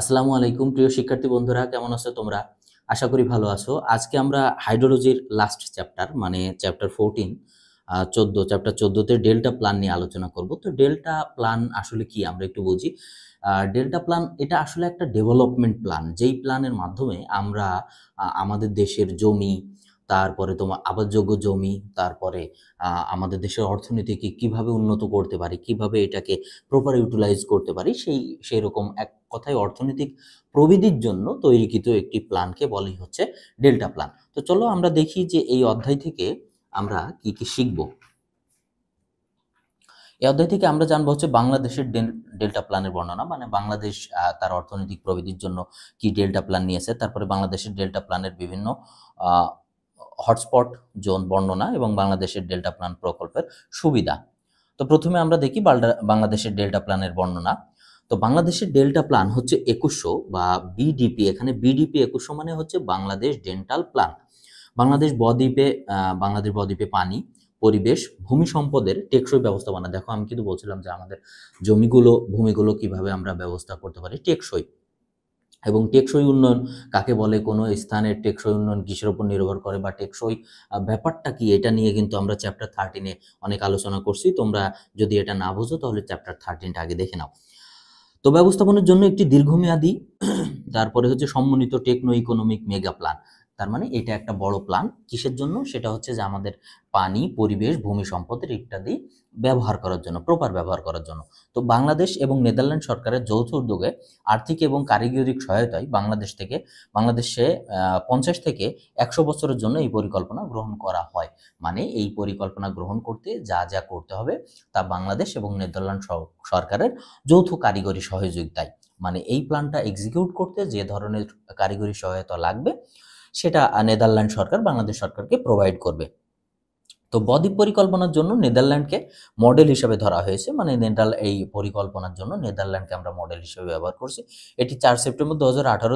আসসালামু আলাইকুম প্রিয় শিক্ষার্থী বন্ধুরা কেমন আছো তোমরা আশা করি ভালো আছো আজকে আমরা হাইড্রোলজির লাস্ট চ্যাপ্টার মানে চ্যাপ্টার ফোরটিন চোদ্দো চ্যাপ্টার চোদ্দোতে ডেল্টা প্ল্যান নিয়ে আলোচনা করব তো ডেল্টা প্ল্যান আসলে কি আমরা একটু বুঝি ডেল্টা প্ল্যান এটা আসলে একটা ডেভেলপমেন্ট প্ল্যান যেই প্ল্যানের মাধ্যমে আমরা আমাদের দেশের জমি তারপরে তোমার আবাদযোগ্য জমি তারপরে আমাদের দেশের অর্থনীতিকে কিভাবে উন্নত করতে পারি কিভাবে এটাকে প্রপার ইউটিলাইজ করতে পারি সেই সেই রকম এক কথায় অর্থনৈতিক প্রবৃদ্ধির জন্য তৈরিকৃত একটি প্ল্যানকে বলি হচ্ছে ডেল্টা প্ল্যান তো চলো আমরা দেখি যে এই অধ্যায় থেকে আমরা কি কি শিখব এই অধ্যায় থেকে আমরা জানবো হচ্ছে বাংলাদেশের ডেল্টা প্ল্যানের বর্ণনা মানে বাংলাদেশ তার অর্থনৈতিক প্রবৃদ্ধির জন্য কি ডেল্টা প্ল্যান নিয়েছে তারপরে বাংলাদেশের ডেল্টা প্ল্যানের বিভিন্ন হটস্পট জোন বর্ণনা এবং বাংলাদেশের ডেল্টা প্ল্যান প্রকল্পের সুবিধা তো প্রথমে আমরা দেখি বাংলাদেশের ডেল্টা প্ল্যানের বর্ণনা তো বাংলাদেশের ডেল্টা প্ল্যান হচ্ছে একুশশো বা বিডিপি এখানে বিডিপি একুশশো মানে হচ্ছে বাংলাদেশ ডেন্টাল প্ল্যান বাংলাদেশ বদ্বীপে বাংলাদেশ বদ্বীপে পানি পরিবেশ ভূমি সম্পদের টেকসই ব্যবস্থাপনা দেখো আমি কিন্তু বলছিলাম যে আমাদের জমিগুলো ভূমিগুলো কিভাবে আমরা ব্যবস্থা করতে পারি টেকসই এবং টেকসই উন্নয়ন কাকে বলে কোনো স্থানের টেকসই উন্নয়ন কিসের ওপর নির্ভর করে বা টেকসই ব্যাপারটা কি এটা নিয়ে কিন্তু আমরা চ্যাপ্টার থার্টিনে অনেক আলোচনা করছি তোমরা যদি এটা না বোঝো তাহলে চ্যাপ্টার থার্টিনটা আগে দেখে নাও তো ব্যবস্থাপনার জন্য একটি দীর্ঘমেয়াদী তারপরে হচ্ছে সম্মানিত টেকনো ইকোনমিক মেগা প্ল্যান তার মানে এটা একটা বড় প্ল্যান কিসের জন্য সেটা হচ্ছে যে আমাদের পানি পরিবেশ ভূমি সম্পদের ইত্যাদি ব্যবহার করার জন্য প্রপার ব্যবহার করার জন্য তো বাংলাদেশ এবং নেদারল্যান্ড সরকারের যৌথ উদ্যোগে আর্থিক এবং কারিগরি সহায়তায় বাংলাদেশ থেকে বাংলাদেশে পঞ্চাশ থেকে একশো বছরের জন্য এই পরিকল্পনা গ্রহণ করা হয় মানে এই পরিকল্পনা গ্রহণ করতে যা যা করতে হবে তা বাংলাদেশ এবং নেদারল্যান্ড সরকারের যৌথ কারিগরি সহযোগিতায় মানে এই প্ল্যানটা এক্সিকিউট করতে যে ধরনের কারিগরি সহায়তা লাগবে সেটা নেদারল্যান্ড সরকার বাংলাদেশ সরকারকে প্রোভাইড করবে তো বদ্বীপ পরিকল্পনার জন্য নেদারল্যান্ডকে মডেল হিসেবে ধরা হয়েছে মানে নেদার এই পরিকল্পনার জন্য নেদারল্যান্ডকে আমরা মডেল হিসেবে ব্যবহার করছি এটি চার সেপ্টেম্বর দু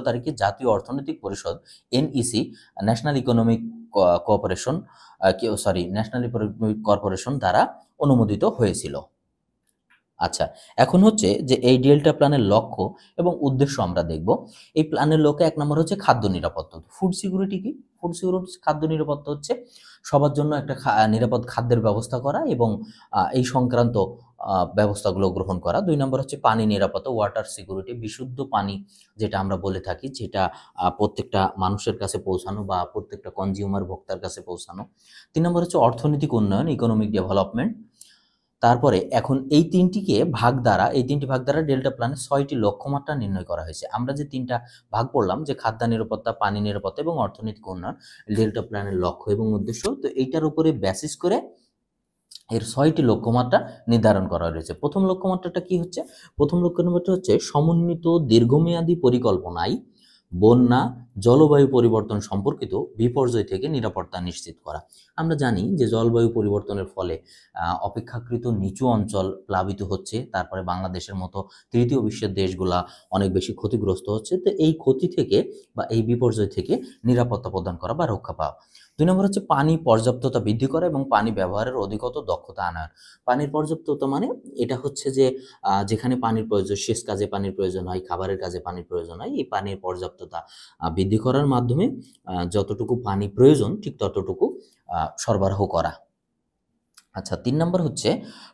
তারিখে জাতীয় অর্থনৈতিক পরিষদ NEC national economic cooperation sorry national corporation দ্বারা অনুমোদিত হয়েছিল আচ্ছা এখন হচ্ছে যে এই ডিএলটা প্ল্যানের লক্ষ্য এবং উদ্দেশ্য আমরা দেখব এই প্ল্যানের লক্ষ্য এক নম্বর হচ্ছে খাদ্য নিরাপত্তা ফুড সিকিউরিটি কি ফুড সিকিউরিটি খাদ্য নিরাপত্তা হচ্ছে সবার জন্য একটা নিরাপদ খাদ্যের ব্যবস্থা করা এবং এই সংক্রান্ত ব্যবস্থাগুলো গ্রহণ করা দুই নম্বর হচ্ছে পানি নিরাপত্তা ওয়াটার সিকিউরিটি বিশুদ্ধ পানি যেটা আমরা বলে থাকি যেটা প্রত্যেকটা মানুষের কাছে পৌঁছানো বা প্রত্যেকটা কনজিউমার ভোক্তার কাছে পৌঁছানো তিন নম্বর হচ্ছে অর্থনৈতিক উন্নয়ন ইকোনমিক ডেভেলপমেন্ট তারপরে এখন এই তিনটিকে ভাগ দ্বারা এই তিনটি ভাগ দ্বারা ডেল্টা প্ল্যানের ছয়টি লক্ষ্যমাত্রা নির্ণয় করা হয়েছে আমরা যে তিনটা ভাগ পড়লাম যে খাদ্য নিরাপত্তা পানি নিরাপত্তা এবং অর্থনৈতিক উন্নয়ন ডেল্টা প্ল্যানের লক্ষ্য এবং উদ্দেশ্য তো এইটার উপরে বেসিস করে এর ছয়টি লক্ষ্যমাত্রা নির্ধারণ করা রয়েছে প্রথম লক্ষ্যমাত্রাটা কি হচ্ছে প্রথম লক্ষ্যমাত্রা হচ্ছে সমন্বিত দীর্ঘমেয়াদী পরিকল্পনায় বন্যা জলবায়ু পরিবর্তন সম্পর্কিত বিপর্যয় থেকে নিরাপত্তা নিশ্চিত করা আমরা জানি যে জলবায়ু পরিবর্তনের ফলে অপেক্ষাকৃত নিচু অঞ্চল প্লাবিত হচ্ছে তারপরে বাংলাদেশের মতো তৃতীয় বিশ্বের দেশগুলা অনেক বেশি ক্ষতিগ্রস্ত হচ্ছে তো এই ক্ষতি থেকে বা এই বিপর্যয় থেকে নিরাপত্তা প্রদান করা বা রক্ষা পাওয়া দুই নম্বর হচ্ছে পানি পর্যাপ্ততা বৃদ্ধি করা এবং পানি ব্যবহারের অধিকত দক্ষতা আনার পানির পর্যাপ্ততা মানে এটা হচ্ছে যে যেখানে পানির প্রয়োজন শেষ কাজে পানির প্রয়োজন হয় খাবারের কাজে পানির প্রয়োজন হয় এই পানির পর্যাপ্ততা বৃদ্ধি করার মাধ্যমে যতটুকু পানি প্রয়োজন ঠিক ততটুকু সরবরাহ করা আচ্ছা তিন নম্বর হচ্ছে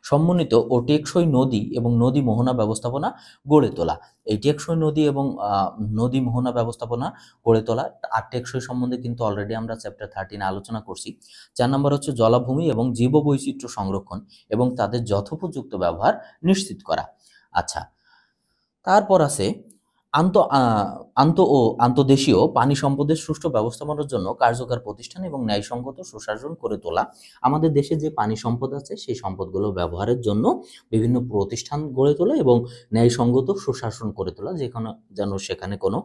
সমন্বিত ও টেকসই নদী এবং নদী মোহনা ব্যবস্থাপনা গড়ে তোলা এই টেকসই নদী এবং নদী মোহনা ব্যবস্থাপনা গড়ে তোলা আর টেকসই সম্বন্ধে কিন্তু অলরেডি আমরা চ্যাপ্টার থার্টিনে আলোচনা করছি চার নম্বর হচ্ছে জলাভূমি এবং জীববৈচিত্র্য সংরক্ষণ এবং তাদের যথোপযুক্ত ব্যবহার নিশ্চিত করা আচ্ছা তারপর আছে আন্ত আন্ত ও আন্তদেশীয় পানি সম্পদের সুষ্ঠু ব্যবস্থাপনার জন্য কার্যকর প্রতিষ্ঠান এবং ন্যায়সঙ্গত সুশাসন করে তোলা আমাদের দেশে যে পানি সম্পদ আছে সেই সম্পদগুলো ব্যবহারের জন্য বিভিন্ন প্রতিষ্ঠান গড়ে তোলা এবং ন্যায়সঙ্গত সুশাসন করে তোলা যেখানে যেন সেখানে কোনো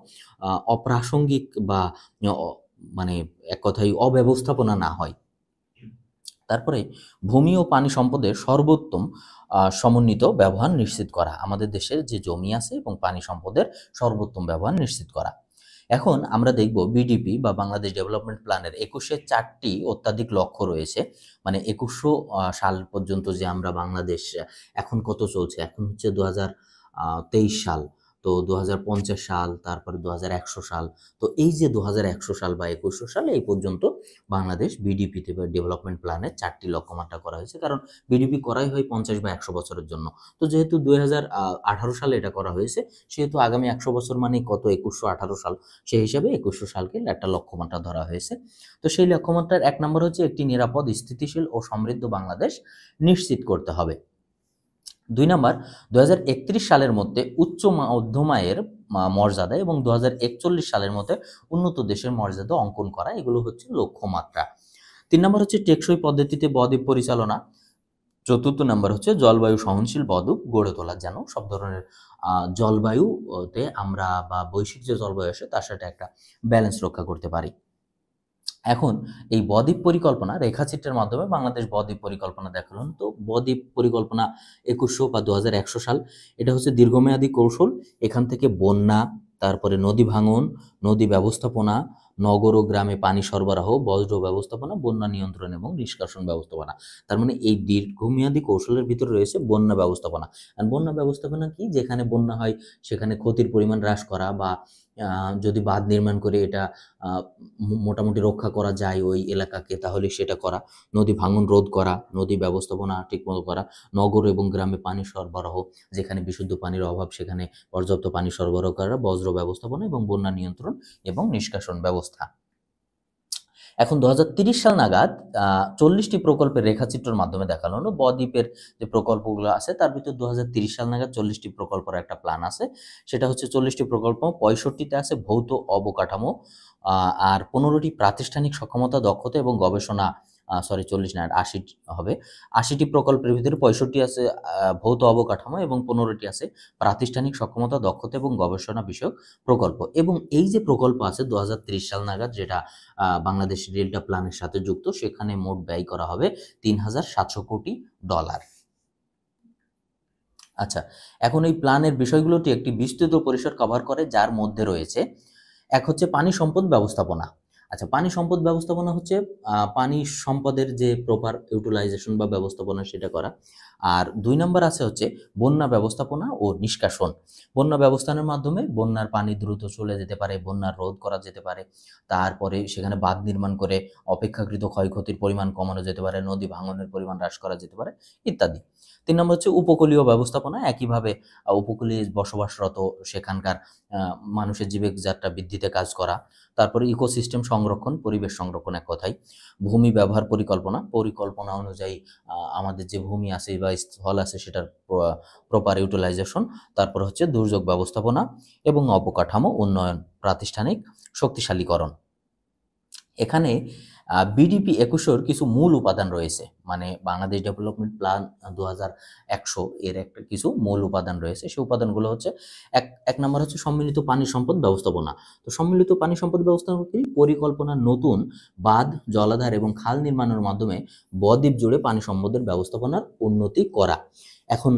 অপ্রাসঙ্গিক বা মানে এক কথায় অব্যবস্থাপনা না হয় তারপরে ভূমি ও পানি সম্পদের সর্বোত্তম সমন্বিত ব্যবহার নিশ্চিত করা আমাদের দেশের যে জমি আছে এবং পানি সম্পদের সর্বোত্তম ব্যবহার নিশ্চিত করা এখন আমরা দেখব বিডিপি বা বাংলাদেশ ডেভেলপমেন্ট প্ল্যানের একুশে চারটি অত্যাধিক লক্ষ্য রয়েছে মানে একুশশো সাল পর্যন্ত যে আমরা বাংলাদেশ এখন কত চলছে এখন হচ্ছে দু তেইশ সাল তো দু সাল তারপরে দু সাল তো এই যে দু সাল বা একুশশো সাল এই পর্যন্ত বাংলাদেশ বিডিপিতে বা ডেভেলপমেন্ট প্ল্যানের চারটি লক্ষ্যমাত্রা করা হয়েছে কারণ বিডিপি করাই হয় পঞ্চাশ বা একশো বছরের জন্য তো যেহেতু দুই হাজার সালে এটা করা হয়েছে সেহেতু আগামী একশো বছর মানে কত একুশশো আঠারো সাল সেই হিসাবে একুশশো সালকে একটা লক্ষ্যমাত্রা ধরা হয়েছে তো সেই লক্ষ্যমাত্রার এক নম্বর হচ্ছে একটি নিরাপদ স্থিতিশীল ও সমৃদ্ধ বাংলাদেশ নিশ্চিত করতে হবে দুই নম্বর দু সালের মধ্যে উচ্চ মধ্যমায়ের মর্যাদা এবং দু সালের মধ্যে উন্নত দেশের মর্যাদা অঙ্কন করা এগুলো হচ্ছে লক্ষ্যমাত্রা তিন নম্বর হচ্ছে টেকসই পদ্ধতিতে বদ্বীপ পরিচালনা চতুর্থ নম্বর হচ্ছে জলবায়ু সহনশীল বদ্বীপ গড়ে তোলা যেন সব ধরনের জলবায়ুতে আমরা বা বৈশ্বিক যে জলবায়ু আসে তার সাথে একটা ব্যালেন্স রক্ষা করতে পারি এখন এই বদ্বীপ পরিকল্পনা রেখাচিত্রের মাধ্যমে বাংলাদেশ বদ্বীপ পরিকল্পনা দেখালো তো বদ্বীপ পরিকল্পনা একুশশো বা দু সাল এটা হচ্ছে দীর্ঘমেয়াদী কৌশল এখান থেকে বন্যা তারপরে নদী ভাঙন নদী ব্যবস্থাপনা নগর ও গ্রামে পানি সরবরাহ বজ্র ব্যবস্থাপনা বন্যা নিয়ন্ত্রণ এবং নিষ্কাশন ব্যবস্থাপনা তার মানে এই দীর্ঘমেয়াদী কৌশলের ভিতরে রয়েছে বন্যা ব্যবস্থাপনা আর বন্যা ব্যবস্থাপনা কি যেখানে বন্যা হয় সেখানে ক্ষতির পরিমাণ হ্রাস করা বা যদি বাঁধ নির্মাণ করে এটা মোটামুটি রক্ষা করা যায় ওই এলাকাকে তাহলে সেটা করা নদী ভাঙন রোধ করা নদী ব্যবস্থাপনা ঠিকমতো করা নগর এবং গ্রামে পানি সরবরাহ যেখানে বিশুদ্ধ পানির অভাব সেখানে পর্যাপ্ত পানি সরবরাহ করা বজ্র ব্যবস্থাপনা এবং বন্যা নিয়ন্ত্রণ এবং নিষ্কাশন ব্যবস্থা এখন দু সাল নাগাদ চল্লিশটি প্রকল্পের রেখাচিত্রর মাধ্যমে দেখানো হলো বদ্বীপের যে প্রকল্পগুলো আছে তার ভিতর দু সাল নাগাদ চল্লিশটি প্রকল্পের একটা প্ল্যান আছে সেটা হচ্ছে চল্লিশটি প্রকল্প পঁয়ষট্টিতে আছে ভৌত অবকাঠামো আর পনেরোটি প্রাতিষ্ঠানিক সক্ষমতা দক্ষতা এবং গবেষণা সরি চল্লিশ না আশি হবে আশিটি প্রকল্পের ভিতরে পঁয়ষট্টি আছে ভৌত অবকাঠামো এবং পনেরোটি আছে প্রাতিষ্ঠানিক সক্ষমতা দক্ষতা এবং গবেষণা বিষয়ক প্রকল্প এবং এই যে প্রকল্প আছে দু সাল নাগাদ যেটা বাংলাদেশ ডেল্টা প্ল্যানের সাথে যুক্ত সেখানে মোট ব্যয় করা হবে তিন হাজার সাতশো কোটি ডলার আচ্ছা এখন এই প্ল্যানের বিষয়গুলোটি একটি বিস্তৃত পরিসর কভার করে যার মধ্যে রয়েছে এক হচ্ছে পানি সম্পদ ব্যবস্থাপনা আচ্ছা পানি সম্পদ ব্যবস্থাপনা হচ্ছে পানি সম্পদের যে প্রপার ইউটিলাইজেশন বা ব্যবস্থাপনা সেটা করা আর দুই নম্বর আছে হচ্ছে বন্যা ব্যবস্থাপনা ও নিষ্কাশন বন্যা ব্যবস্থানের মাধ্যমে বন্যার পানি দ্রুত চলে যেতে পারে বন্যার রোধ করা যেতে পারে তারপরে সেখানে বাঁধ নির্মাণ করে অপেক্ষাকৃত ক্ষয়ক্ষতির পরিমাণ কমানো যেতে পারে নদী ভাঙনের পরিমাণ হ্রাস করা যেতে পারে ইত্যাদি তিন নম্বর হচ্ছে উপকূলীয় ব্যবস্থাপনা একইভাবে উপকূলীয় বসবাসরত সেখানকার মানুষের জীবিক যাত্রা বৃদ্ধিতে কাজ করা তারপরে ইকোসিস্টেম সংরক্ষণ পরিবেশ সংরক্ষণ এক কথাই ভূমি ব্যবহার পরিকল্পনা পরিকল্পনা অনুযায়ী আমাদের যে ভূমি আছে বা বা স্থল আছে সেটার প্রপার ইউটিলাইজেশন তারপর হচ্ছে দুর্যোগ ব্যবস্থাপনা এবং অবকাঠামো উন্নয়ন প্রাতিষ্ঠানিক শক্তিশালীকরণ এখানে বিডিপি একুশের কিছু মূল উপাদান রয়েছে মানে বাংলাদেশ ডেভেলপমেন্ট প্ল্যান দু এর একটা কিছু মূল উপাদান রয়েছে সেই উপাদানগুলো হচ্ছে এক এক নম্বর হচ্ছে সম্মিলিত পানি সম্পদ ব্যবস্থাপনা তো সম্মিলিত পানি সম্পদ ব্যবস্থাপনা পরিকল্পনা নতুন বাঁধ জলাধার এবং খাল নির্মাণের মাধ্যমে বদ্বীপ জুড়ে পানি সম্পদের ব্যবস্থাপনার উন্নতি করা এখন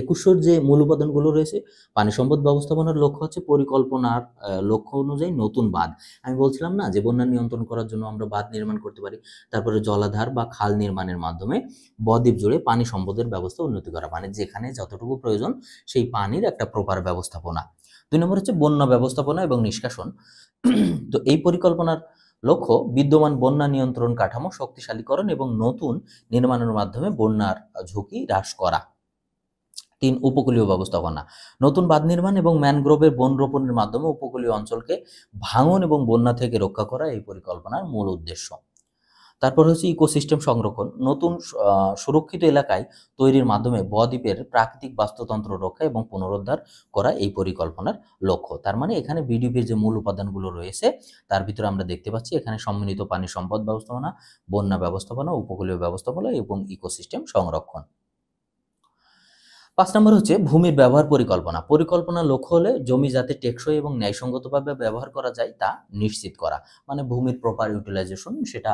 একুশের যে মূল উপাদানগুলো রয়েছে পানি সম্পদ ব্যবস্থাপনার লক্ষ্য হচ্ছে পরিকল্পনার লক্ষ্য অনুযায়ী নতুন বাঁধ আমি বলছিলাম না যে বন্যা নিয়ন্ত্রণ করার জন্য আমরা বাঁধ নির্মাণ করতে পারি তারপরে জলাধার বা খাল নির্মাণের মাধ্যমে বদ্বীপ জুড়ে পানি সম্পদের ব্যবস্থা উন্নতি করা মানে যেখানে যতটুকু প্রয়োজন সেই পানির একটা প্রপার ব্যবস্থাপনা দুই নম্বর হচ্ছে বন্যা ব্যবস্থাপনা এবং নিষ্কাশন তো এই পরিকল্পনার লক্ষ্য বিদ্যমান বন্যা নিয়ন্ত্রণ কাঠামো শক্তিশালীকরণ এবং নতুন নির্মাণের মাধ্যমে বন্যার ঝুঁকি হ্রাস করা তিন উপকূলীয় ব্যবস্থাপনা নতুন বাঁধ নির্মাণ এবং ম্যানগ্রোভের বন রোপণের মাধ্যমে উপকূলীয় অঞ্চলকে ভাঙন এবং বন্যা থেকে রক্ষা করা এই পরিকল্পনার মূল উদ্দেশ্য তারপর হচ্ছে ইকোসিস্টেম সংরক্ষণ নতুন সুরক্ষিত এলাকায় তৈরির মাধ্যমে বদ্বীপের প্রাকৃতিক বাস্তুতন্ত্র রক্ষা এবং পুনরুদ্ধার করা এই পরিকল্পনার লক্ষ্য তার মানে এখানে বিডিপির যে মূল উপাদানগুলো রয়েছে তার ভিতরে আমরা দেখতে পাচ্ছি এখানে সম্মিলিত পানি সম্পদ ব্যবস্থাপনা বন্যা ব্যবস্থাপনা উপকূলীয় ব্যবস্থাপনা এবং ইকোসিস্টেম সংরক্ষণ পাঁচ নম্বর হচ্ছে ভূমির ব্যবহার পরিকল্পনা পরিকল্পনা লক্ষ্য হলে জমি যাতে টেকসই এবং ন্যায়সঙ্গতভাবে ব্যবহার করা যায় তা নিশ্চিত করা মানে ভূমির প্রপার ইউটিলাইজেশন সেটা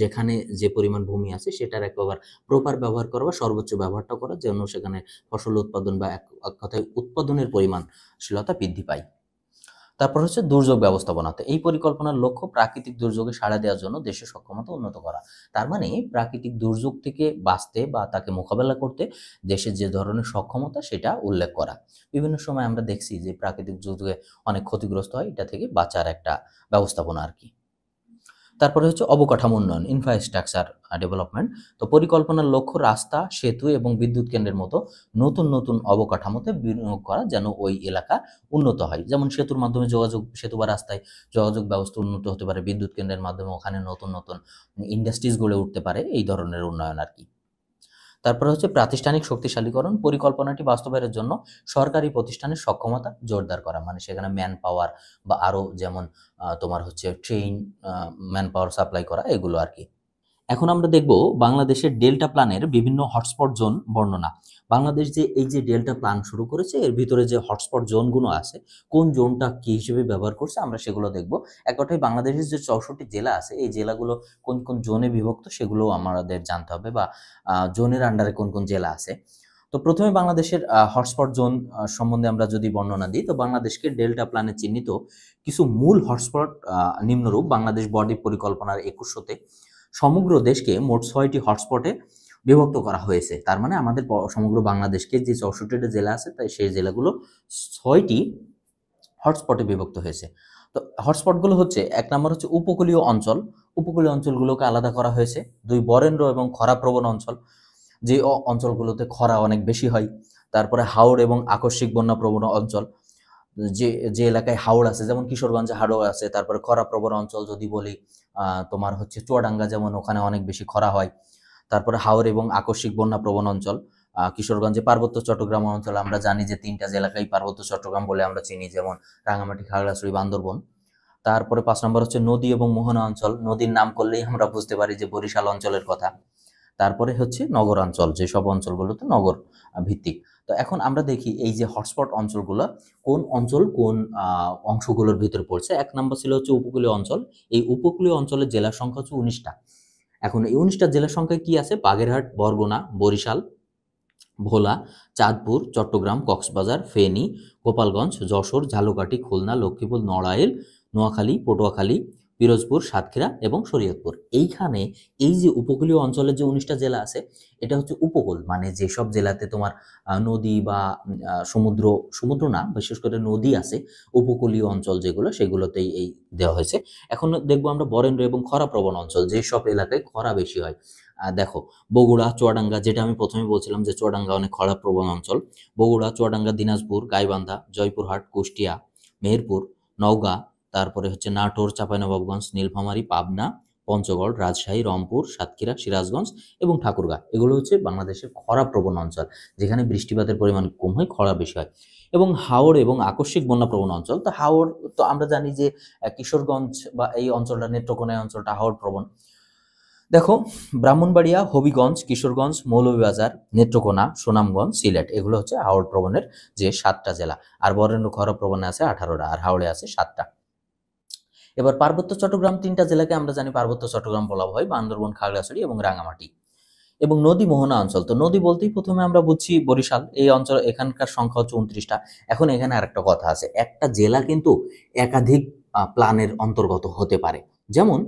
যেখানে যে পরিমাণ ভূমি আছে সেটার একবার প্রপার ব্যবহার করা বা সর্বোচ্চ ব্যবহারটা করার জন্য সেখানে ফসল উৎপাদন বা এক কথায় উৎপাদনের পরিমাণশীলতা বৃদ্ধি পায় তারপর হচ্ছে দুর্যোগ ব্যবস্থাপনাতে এই পরিকল্পনার লক্ষ্য প্রাকৃতিক দুর্যোগে সাড়া দেওয়ার জন্য দেশের সক্ষমতা উন্নত করা তার মানে প্রাকৃতিক দুর্যোগ থেকে বাঁচতে বা তাকে মোকাবেলা করতে দেশের যে ধরনের সক্ষমতা সেটা উল্লেখ করা বিভিন্ন সময় আমরা দেখছি যে প্রাকৃতিক দুর্যোগে অনেক ক্ষতিগ্রস্ত হয় এটা থেকে বাঁচার একটা ব্যবস্থাপনা আর কি তারপরে হচ্ছে অবকাঠামো উন্নয়ন ইনফ্রাস্ট্রাকচার ডেভেলপমেন্ট তো পরিকল্পনার লক্ষ্য রাস্তা সেতু এবং বিদ্যুৎ কেন্দ্রের মতো নতুন নতুন অবকাঠামোতে বিনিয়োগ করা যেন ওই এলাকা উন্নত হয় যেমন সেতুর মাধ্যমে যোগাযোগ সেতু বা রাস্তায় যোগাযোগ ব্যবস্থা উন্নত হতে পারে বিদ্যুৎ কেন্দ্রের মাধ্যমে ওখানে নতুন নতুন ইন্ডাস্ট্রিজ গড়ে উঠতে পারে এই ধরনের উন্নয়ন আর কি তারপরে হচ্ছে প্রাতিষ্ঠানিক শক্তিশালীকরণ পরিকল্পনাটি বাস্তবায়নের জন্য সরকারি প্রতিষ্ঠানের সক্ষমতা জোরদার করা মানে সেখানে ম্যান পাওয়ার বা আরও যেমন তোমার হচ্ছে ট্রেন ম্যান পাওয়ার সাপ্লাই করা এগুলো আর কি এখন আমরা দেখব বাংলাদেশের ডেল্টা প্ল্যানের বিভিন্ন হটস্পট জোন বর্ণনা বাংলাদেশ যে এই যে ডেল্টা প্ল্যান শুরু করেছে এর ভিতরে যে হটস্পট জোনগুলো আছে কোন জোনটা কি হিসেবে ব্যবহার করছে আমরা সেগুলো দেখব এক কথায় বাংলাদেশের যে চৌষট্টি জেলা আছে এই জেলাগুলো কোন কোন জোনে বিভক্ত সেগুলো আমাদের জানতে হবে বা জোনের আন্ডারে কোন কোন জেলা আছে তো প্রথমে বাংলাদেশের হটস্পট জোন সম্বন্ধে আমরা যদি বর্ণনা দিই তো বাংলাদেশকে ডেল্টা প্ল্যানে চিহ্নিত কিছু মূল হটস্পট নিম্নরূপ বাংলাদেশ বডি পরিকল্পনার একুশতে সমগ্র দেশকে মোট ছয়টি হটস্পটে বিভক্ত করা হয়েছে তার মানে আমাদের সমগ্র বাংলাদেশকে যে চৌষট্টিটা জেলা আছে তাই সেই জেলাগুলো ছয়টি হটস্পটে বিভক্ত হয়েছে তো হটস্পটগুলো হচ্ছে এক নম্বর হচ্ছে উপকূলীয় অঞ্চল উপকূলীয় অঞ্চলগুলোকে আলাদা করা হয়েছে দুই বরেন্দ্র এবং খরাপ্রবণ অঞ্চল যে অঞ্চলগুলোতে খরা অনেক বেশি হয় তারপরে হাওড় এবং আকস্মিক বন্যা প্রবণ অঞ্চল যে যে এলাকায় হাওড় আছে যেমন কিশোরগঞ্জে হাওড় আছে তারপরে খরাপ্রবণ অঞ্চল যদি বলি তোমার হচ্ছে চুয়াডাঙ্গা যেমন ওখানে অনেক বেশি খরা হয় তারপরে হাওড় এবং আকস্মিক বন্যা প্রবণ অঞ্চল কিশোরগঞ্জে পার্বত্য চট্টগ্রাম অঞ্চল আমরা জানি যে তিনটা এলাকায় পার্বত্য চট্টগ্রাম বলে আমরা চিনি যেমন রাঙামাটি খাগড়াছড়ি বান্দরবন তারপরে পাঁচ নম্বর হচ্ছে নদী এবং মোহনা অঞ্চল নদীর নাম করলেই আমরা বুঝতে পারি যে বরিশাল অঞ্চলের কথা তারপরে হচ্ছে নগর অঞ্চল যেসব অঞ্চলগুলোতে নগর ভিত্তিক তো এখন আমরা দেখি এই যে হটস্পট অঞ্চলগুলো কোন অঞ্চল কোন অংশগুলোর ভিতরে পড়ছে এক নম্বর ছিল হচ্ছে উপকূলীয় অঞ্চল এই উপকূলীয় অঞ্চলের জেলার সংখ্যা হচ্ছে উনিশটা এখন এই উনিশটা জেলার সংখ্যা কি আছে বাগেরহাট বরগুনা বরিশাল ভোলা চাঁদপুর চট্টগ্রাম কক্সবাজার ফেনী গোপালগঞ্জ যশোর ঝালুকাঠি খুলনা লক্ষ্মীপুর নড়াইল নোয়াখালী পটুয়াখালী পিরোজপুর সাতক্ষীরা এবং শরীয়তপুর এইখানে এই যে উপকূলীয় অঞ্চলের যে উনিশটা জেলা আছে এটা হচ্ছে উপকূল মানে যেসব জেলাতে তোমার নদী বা সমুদ্র সমুদ্র না বিশেষ করে নদী আছে উপকূলীয় অঞ্চল যেগুলো সেগুলোতেই এই দেওয়া হয়েছে এখন দেখবো আমরা বরেন্দ্র এবং খরাপ্রবণ অঞ্চল যেসব এলাকায় খরা বেশি হয় দেখো বগুড়া চুয়াডাঙ্গা যেটা আমি প্রথমে বলছিলাম যে চুয়াডাঙ্গা অনেক খরাপ্রবণ অঞ্চল বগুড়া চুয়াডাঙ্গা দিনাজপুর গাইবান্ধা জয়পুরহাট কুষ্টিয়া মেহেরপুর নওগাঁ তারপরে হচ্ছে নাটোর নবাবগঞ্জ নীলফামারী পাবনা পঞ্চগড় রাজশাহী রংপুর সাতক্ষীরা সিরাজগঞ্জ এবং ঠাকুরগাঁ এগুলো হচ্ছে বাংলাদেশের খরাপ্রবণ অঞ্চল যেখানে বৃষ্টিপাতের পরিমাণ কম হয় খরা বেশি হয় এবং হাওড় এবং আকস্মিক বন্যাপ্রবণ অঞ্চল তো হাওড় তো আমরা জানি যে কিশোরগঞ্জ বা এই অঞ্চলটা নেত্রকোনা অঞ্চলটা হাওড় প্রবণ দেখো ব্রাহ্মণবাড়িয়া হবিগঞ্জ কিশোরগঞ্জ মৌলভীবাজার নেত্রকোনা সুনামগঞ্জ সিলেট এগুলো হচ্ছে হাওড় প্রবণের যে সাতটা জেলা আর বরেণ্য খরা প্রবণে আছে আঠারোটা আর হাওড়ে আছে সাতটা এবার পার্বত্য চট্টগ্রাম তিনটা জেলাকে আমরা জানি পার্বত্য চট্টগ্রাম বলা হয় বান্দরবন খাগড়াছড়ি এবং রাঙামাটি এবং নদী মোহনা অঞ্চল তো নদী বলতেই প্রথমে আমরা বুঝছি বরিশাল এই অঞ্চল এখানকার সংখ্যা হচ্ছে উনত্রিশটা এখন এখানে আর একটা কথা আছে একটা জেলা কিন্তু একাধিক প্ল্যানের অন্তর্গত হতে পারে যেমন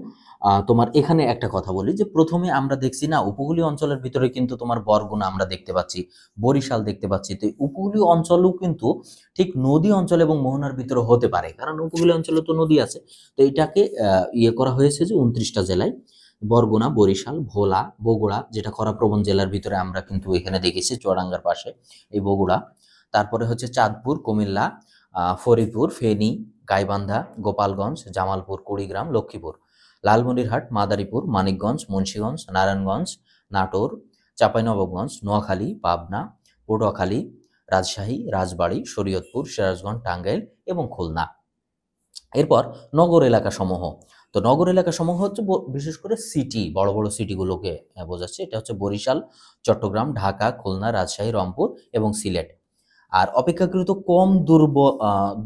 তোমার এখানে একটা কথা বলি যে প্রথমে আমরা দেখছি না উপকূলীয় অঞ্চলের ভিতরে কিন্তু তোমার বরগুনা আমরা দেখতে পাচ্ছি বরিশাল দেখতে পাচ্ছি তো উপকূলীয় অঞ্চলও কিন্তু ঠিক নদী অঞ্চল এবং মোহনার ভিতরে হতে পারে কারণ উপকূলীয় অঞ্চলে তো নদী আছে তো এটাকে ইয়ে করা হয়েছে যে উনত্রিশটা জেলায় বরগুনা বরিশাল ভোলা বগুড়া যেটা খরাপ্রবণ জেলার ভিতরে আমরা কিন্তু এখানে দেখেছি চোরাঙ্গার পাশে এই বগুড়া তারপরে হচ্ছে চাঁদপুর কুমিল্লা ফরিদপুর ফেনী গাইবান্ধা গোপালগঞ্জ জামালপুর কুড়িগ্রাম লক্ষ্মীপুর লালমনিরহাট মাদারীপুর মানিকগঞ্জ মুন্সীগঞ্জ নারায়ণগঞ্জ নাটোর চাঁপাইনবাবগঞ্জ নোয়াখালী পাবনা পটুয়াখালী রাজশাহী রাজবাড়ি শরীয়তপুর সিরাজগঞ্জ টাঙ্গাইল এবং খুলনা এরপর নগর এলাকা সমূহ তো নগর এলাকা সমূহ হচ্ছে বিশেষ করে সিটি বড় বড় সিটিগুলোকে বোঝাচ্ছে এটা হচ্ছে বরিশাল চট্টগ্রাম ঢাকা খুলনা রাজশাহী রংপুর এবং সিলেট আর অপেক্ষাকৃত কম দুর্ব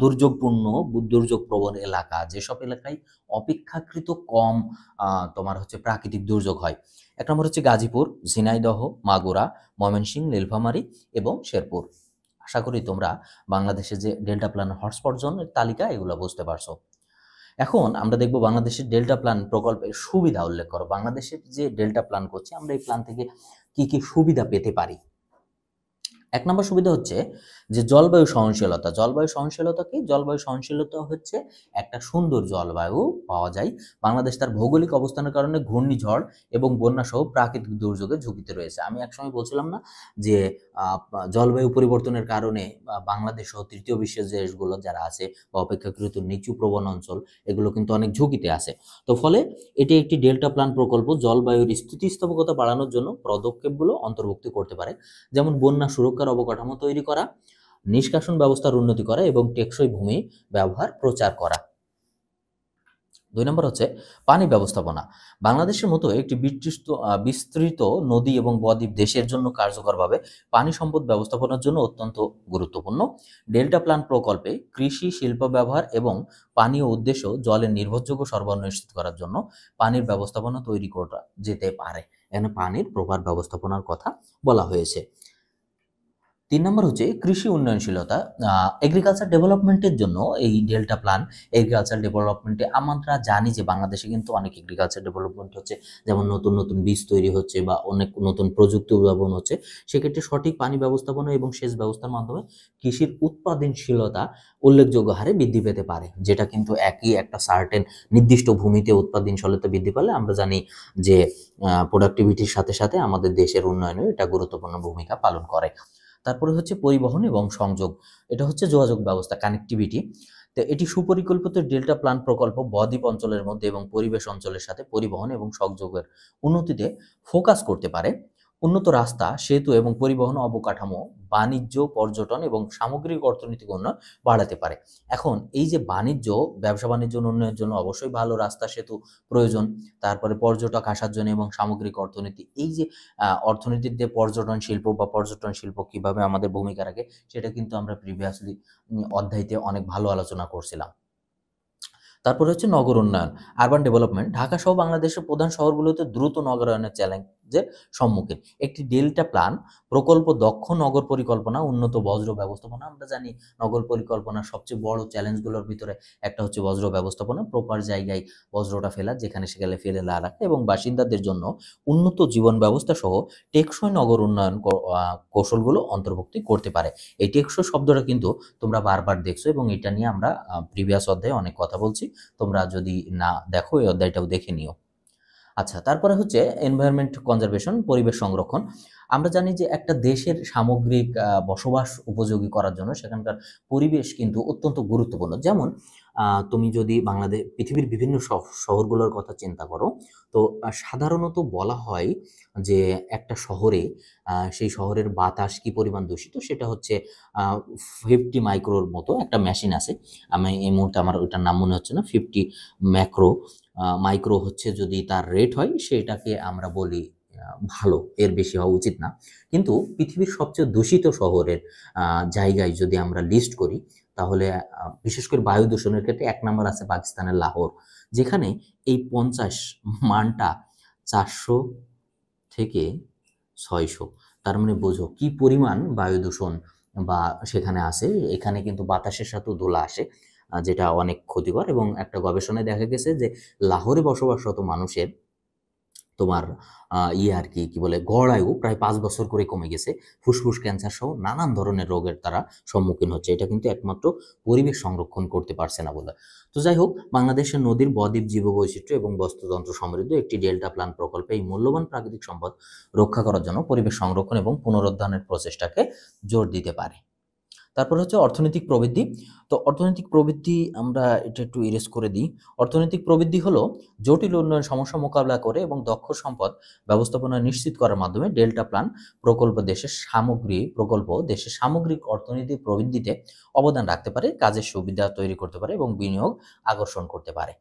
দুর্যোগপূর্ণ দুর্যোগ প্রবণ এলাকা যেসব এলাকায় অপেক্ষাকৃত কম তোমার হচ্ছে প্রাকৃতিক দুর্যোগ হয় এক নম্বর হচ্ছে গাজীপুর ঝিনাইদহ মাগুরা ময়মনসিংহ নীলফামারী এবং শেরপুর আশা করি তোমরা বাংলাদেশে যে ডেল্টা প্ল্যান হটস্পট জোনের তালিকা এগুলো বুঝতে পারছো এখন আমরা দেখব বাংলাদেশের ডেল্টা প্ল্যান প্রকল্পের সুবিধা উল্লেখ করো বাংলাদেশের যে ডেল্টা প্ল্যান করছে আমরা এই প্ল্যান থেকে কি কি সুবিধা পেতে পারি এক নম্বর সুবিধা হচ্ছে যে জলবায়ু সহনশীলতা জলবায়ু সহনশীলতা কি জলবায়ু সহনশীলতা হচ্ছে একটা সুন্দর জলবায়ু পাওয়া যায় বাংলাদেশ তার ভৌগোলিক অবস্থানের কারণে ঘূর্ণিঝড় এবং বন্যা সহ প্রাকৃতিক দুর্যোগে ঝুঁকিতে রয়েছে আমি একসময় বলছিলাম না যে জলবায়ু পরিবর্তনের কারণে বাংলাদেশ সহ তৃতীয় বিশ্বের দেশগুলো যারা আছে বা অপেক্ষাকৃত নিচু প্রবণ অঞ্চল এগুলো কিন্তু অনেক ঝুঁকিতে আছে তো ফলে এটি একটি ডেল্টা প্ল্যান প্রকল্প জলবায়ুর স্থিতিস্থাপকতা বাড়ানোর জন্য পদক্ষেপগুলো অন্তর্ভুক্ত করতে পারে যেমন বন্যা সুরক্ষা প্রকার অবকাঠামো তৈরি করা নিষ্কাশন ব্যবস্থার উন্নতি করা এবং টেকসই ভূমি ব্যবহার প্রচার করা দুই নম্বর হচ্ছে পানি ব্যবস্থাপনা বাংলাদেশের মতো একটি বিস্তৃত বিস্তৃত নদী এবং বদ্বীপ দেশের জন্য কার্যকরভাবে পানি সম্পদ ব্যবস্থাপনার জন্য অত্যন্ত গুরুত্বপূর্ণ ডেল্টা প্ল্যান প্রকল্পে কৃষি শিল্প ব্যবহার এবং পানীয় উদ্দেশ্য জলের নির্ভরযোগ্য সরবরাহ নিশ্চিত করার জন্য পানির ব্যবস্থাপনা তৈরি করা যেতে পারে এখানে পানির প্রভার ব্যবস্থাপনার কথা বলা হয়েছে তিন নম্বর হচ্ছে কৃষি উন্নয়নশীলতা এগ্রিকালচার ডেভেলপমেন্টের জন্য এই ডেল্টা প্ল্যান এগ্রিকালচার ডেভেলপমেন্টে আমরা জানি যে বাংলাদেশে কিন্তু অনেক এগ্রিকালচার ডেভেলপমেন্ট হচ্ছে যেমন নতুন নতুন বীজ তৈরি হচ্ছে বা অনেক নতুন প্রযুক্তি উদ্ভাবন হচ্ছে সেক্ষেত্রে সঠিক পানি ব্যবস্থাপনা এবং সেচ ব্যবস্থার মাধ্যমে কৃষির উৎপাদনশীলতা উল্লেখযোগ্য হারে বৃদ্ধি পেতে পারে যেটা কিন্তু একই একটা সার্টেন নির্দিষ্ট ভূমিতে উৎপাদনশীলতা বৃদ্ধি পালে আমরা জানি যে প্রোডাক্টিভিটির সাথে সাথে আমাদের দেশের উন্নয়নেও এটা গুরুত্বপূর্ণ ভূমিকা পালন করে তারপরে হচ্ছে পরিবহন এবং সংযোগ এটা হচ্ছে যোগাযোগ ব্যবস্থা কানেক্টিভিটি তো এটি সুপরিকল্পিত ডেল্টা প্ল্যান প্রকল্প বদ্বীপ অঞ্চলের মধ্যে এবং পরিবেশ অঞ্চলের সাথে পরিবহন এবং সংযোগের উন্নতিতে ফোকাস করতে পারে উন্নত রাস্তা সেতু এবং পরিবহন অবকাঠামো বাণিজ্য পর্যটন এবং সামগ্রিক অর্থনৈতিক উন্নয়ন বাড়াতে পারে এখন এই যে বাণিজ্য ব্যবসা বাণিজ্য উন্নয়নের জন্য অবশ্যই ভালো রাস্তা সেতু প্রয়োজন তারপরে পর্যটক আসার জন্য এবং সামগ্রিক অর্থনীতি এই যে অর্থনীতির যে পর্যটন শিল্প বা পর্যটন শিল্প কিভাবে আমাদের ভূমিকা রাখে সেটা কিন্তু আমরা প্রিভিয়াসলি অধ্যায়তে অনেক ভালো আলোচনা করছিলাম তারপরে হচ্ছে নগর উন্নয়ন আরবান ডেভেলপমেন্ট ঢাকা সহ বাংলাদেশের প্রধান শহরগুলোতে দ্রুত নগরায়নের চ্যালেঞ্জ যে সম্মুখীন একটি ডেল্টা প্ল্যান প্রকল্প দক্ষ নগর পরিকল্পনা উন্নত বজ্র ব্যবস্থাপনা আমরা জানি নগর পরিকল্পনার সবচেয়ে বড় চ্যালেঞ্জগুলোর ভিতরে একটা হচ্ছে বজ্র ব্যবস্থাপনা প্রপার জায়গায় বজ্রটা ফেলা যেখানে সেখানে ফেলে না রাখা এবং বাসিন্দাদের জন্য উন্নত জীবন ব্যবস্থা সহ টেকসই নগর উন্নয়ন কৌশলগুলো অন্তর্ভুক্তি করতে পারে এই টেকসই শব্দটা কিন্তু তোমরা বারবার দেখছো এবং এটা নিয়ে আমরা প্রিভিয়াস অধ্যায়ে অনেক কথা বলছি তোমরা যদি না দেখো এই অধ্যায়টাও দেখে নিও আচ্ছা তারপরে হচ্ছে এনভায়রনমেন্ট কনজারভেশন পরিবেশ সংরক্ষণ আমরা জানি যে একটা দেশের সামগ্রিক বসবাস উপযোগী করার জন্য সেখানকার পরিবেশ কিন্তু অত্যন্ত গুরুত্বপূর্ণ যেমন তুমি যদি বাংলাদেশ পৃথিবীর বিভিন্ন শহরগুলোর কথা চিন্তা করো তো সাধারণত বলা হয় যে একটা শহরে সেই শহরের বাতাস কি পরিমাণ দূষিত সেটা হচ্ছে ফিফটি মাইক্রোর মতো একটা মেশিন আছে আমি এই মুহূর্তে আমার ওইটার নাম মনে হচ্ছে না ফিফটি ম্যাক্রো মাইক্রো হচ্ছে যদি তার রেট হয় সেটাকে আমরা বলি ভালো এর বেশি হওয়া উচিত না কিন্তু পৃথিবীর সবচেয়ে দূষিত শহরের জায়গায় যদি আমরা লিস্ট করি তাহলে বিশেষ করে বায়ু দূষণের ক্ষেত্রে এক নম্বর আছে পাকিস্তানের লাহোর যেখানে এই পঞ্চাশ মানটা চারশো থেকে ছয়শো তার মানে বোঝো কি পরিমাণ বায়ু দূষণ বা সেখানে আসে এখানে কিন্তু বাতাসের সাথেও ধোলা আসে যেটা অনেক ক্ষতিকর এবং একটা গবেষণায় দেখা গেছে যে লাহোরে বসবাসরত মানুষের তোমার ইয়ে আর কি কি বলে গড় আয়ু প্রায় পাঁচ বছর করে কমে গেছে ফুসফুস ক্যান্সার সহ নানান ধরনের রোগের তারা সম্মুখীন হচ্ছে এটা কিন্তু একমাত্র পরিবেশ সংরক্ষণ করতে পারছে না বলে তো যাই হোক বাংলাদেশের নদীর বদ্বীপ জীববৈচিত্র্য এবং বস্তুতন্ত্র সমৃদ্ধ একটি ডেল্টা প্ল্যান প্রকল্পে এই মূল্যবান প্রাকৃতিক সম্পদ রক্ষা করার জন্য পরিবেশ সংরক্ষণ এবং পুনরুদ্ধারের প্রচেষ্টাকে জোর দিতে পারে তারপর হচ্ছে অর্থনৈতিক প্রবৃদ্ধি তো অর্থনৈতিক প্রবৃদ্ধি আমরা এটা একটু ইরেজ করে দিই অর্থনৈতিক প্রবৃদ্ধি হলো জটিল উন্নয়ন সমস্যা মোকাবিলা করে এবং দক্ষ সম্পদ ব্যবস্থাপনা নিশ্চিত করার মাধ্যমে ডেল্টা প্ল্যান প্রকল্প দেশের সামগ্রী প্রকল্প দেশের সামগ্রিক অর্থনৈতিক প্রবৃদ্ধিতে অবদান রাখতে পারে কাজের সুবিধা তৈরি করতে পারে এবং বিনিয়োগ আকর্ষণ করতে পারে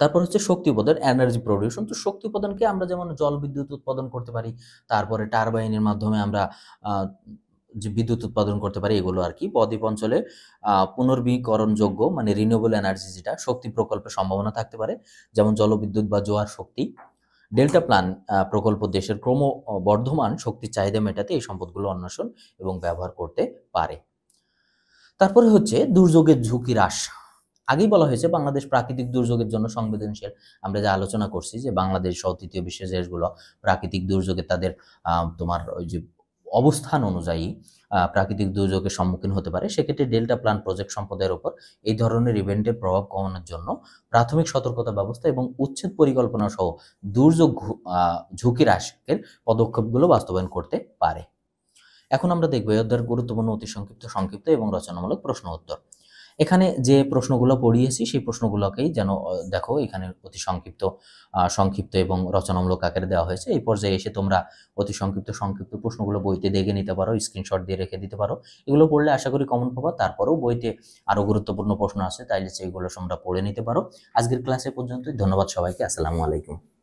তারপর হচ্ছে শক্তি উপাদান এনার্জি প্রডিউশন তো শক্তি উপাদানকে আমরা যেমন জল বিদ্যুৎ উৎপাদন করতে পারি তারপরে টারবাইনের মাধ্যমে আমরা যে বিদ্যুৎ উৎপাদন করতে পারে এগুলো আর কি বদ্বীপ অঞ্চলে পুনর্বীকরণযোগ্য মানে রিনিউবল এনার্জি যেটা শক্তি প্রকল্পের সম্ভাবনা থাকতে পারে যেমন জলবিদ্যুৎ বা জোয়ার শক্তি ডেল্টা প্ল্যান প্রকল্প দেশের ক্রম বর্ধমান শক্তির চাহিদা মেটাতে এই সম্পদগুলো অন্বেষণ এবং ব্যবহার করতে পারে তারপরে হচ্ছে দুর্যোগের ঝুঁকি হ্রাস আগেই বলা হয়েছে বাংলাদেশ প্রাকৃতিক দুর্যোগের জন্য সংবেদনশীল আমরা যে আলোচনা করছি যে বাংলাদেশ সহ তৃতীয় বিশ্বের দেশগুলো প্রাকৃতিক দুর্যোগে তাদের তোমার ওই যে অবস্থান অনুযায়ী প্রাকৃতিক দুর্যোগের সম্মুখীন হতে পারে সেক্ষেত্রে ডেল্টা প্ল্যান প্রজেক্ট সম্পদের ওপর এই ধরনের ইভেন্টের প্রভাব কমানোর জন্য প্রাথমিক সতর্কতা ব্যবস্থা এবং উচ্ছেদ পরিকল্পনা সহ দুর্যোগ ঝুঁকি হ্রাসের পদক্ষেপগুলো বাস্তবায়ন করতে পারে এখন আমরা দেখব অধ্যায়ের গুরুত্বপূর্ণ অতি সংক্ষিপ্ত সংক্ষিপ্ত এবং রচনামূলক প্রশ্ন উত্তর এখানে যে প্রশ্নগুলো পড়িয়েছি সেই প্রশ্নগুলোকেই যেন দেখো এখানে অতি সংক্ষিপ্ত সংক্ষিপ্ত এবং রচনামূলক আকারে দেওয়া হয়েছে এই পর্যায়ে এসে তোমরা অতি সংক্ষিপ্ত সংক্ষিপ্ত প্রশ্নগুলো বইতে দেখে নিতে পারো স্ক্রিনশট দিয়ে রেখে দিতে পারো এগুলো পড়লে আশা করি কমন পাবো তারপরেও বইতে আরও গুরুত্বপূর্ণ প্রশ্ন আছে তাইলে সেইগুলো তোমরা পড়ে নিতে পারো আজকের ক্লাসে পর্যন্ত ধন্যবাদ সবাইকে আসসালামু আলাইকুম